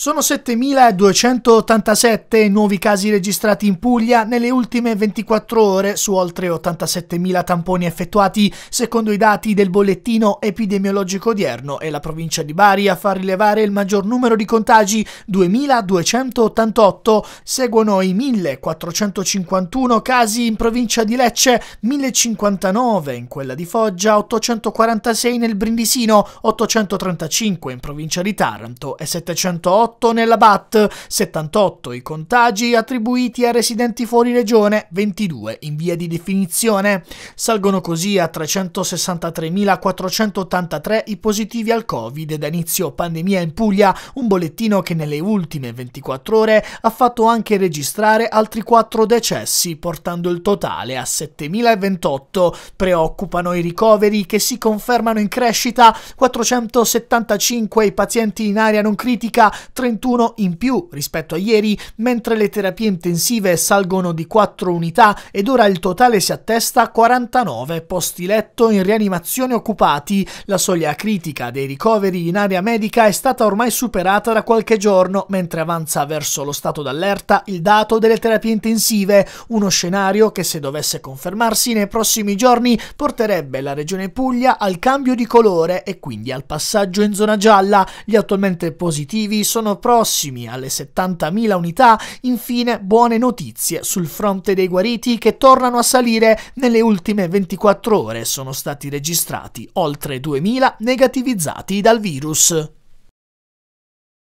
Sono 7.287 nuovi casi registrati in Puglia nelle ultime 24 ore su oltre 87.000 tamponi effettuati secondo i dati del bollettino epidemiologico odierno e la provincia di Bari a far rilevare il maggior numero di contagi 2.288, seguono i 1.451 casi in provincia di Lecce, 1.059 in quella di Foggia, 846 nel Brindisino, 835 in provincia di Taranto e 708 38 nella BAT, 78 i contagi attribuiti a residenti fuori regione, 22 in via di definizione. Salgono così a 363.483 i positivi al Covid da inizio pandemia in Puglia, un bollettino che nelle ultime 24 ore ha fatto anche registrare altri 4 decessi, portando il totale a 7.028. Preoccupano i ricoveri che si confermano in crescita, 475 i pazienti in area non critica, 31 in più rispetto a ieri, mentre le terapie intensive salgono di 4 unità ed ora il totale si attesta a 49 posti letto in rianimazione occupati. La soglia critica dei ricoveri in area medica è stata ormai superata da qualche giorno, mentre avanza verso lo stato d'allerta il dato delle terapie intensive, uno scenario che se dovesse confermarsi nei prossimi giorni porterebbe la regione Puglia al cambio di colore e quindi al passaggio in zona gialla. Gli attualmente positivi sono sono prossimi alle 70.000 unità, infine buone notizie sul fronte dei guariti che tornano a salire nelle ultime 24 ore sono stati registrati oltre 2.000 negativizzati dal virus.